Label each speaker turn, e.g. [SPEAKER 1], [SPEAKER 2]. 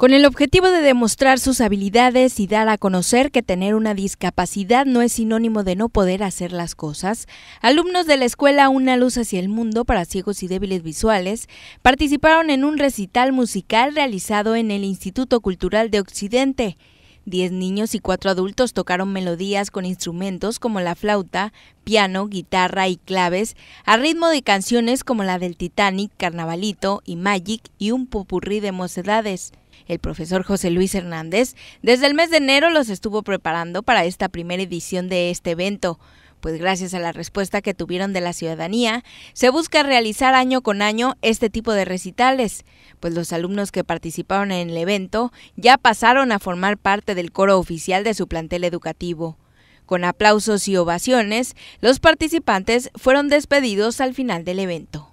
[SPEAKER 1] Con el objetivo de demostrar sus habilidades y dar a conocer que tener una discapacidad no es sinónimo de no poder hacer las cosas, alumnos de la escuela Una Luz hacia el Mundo para Ciegos y Débiles Visuales participaron en un recital musical realizado en el Instituto Cultural de Occidente. Diez niños y cuatro adultos tocaron melodías con instrumentos como la flauta, piano, guitarra y claves, a ritmo de canciones como la del Titanic, Carnavalito y Magic y un popurrí de mocedades. El profesor José Luis Hernández desde el mes de enero los estuvo preparando para esta primera edición de este evento. Pues gracias a la respuesta que tuvieron de la ciudadanía, se busca realizar año con año este tipo de recitales, pues los alumnos que participaron en el evento ya pasaron a formar parte del coro oficial de su plantel educativo. Con aplausos y ovaciones, los participantes fueron despedidos al final del evento.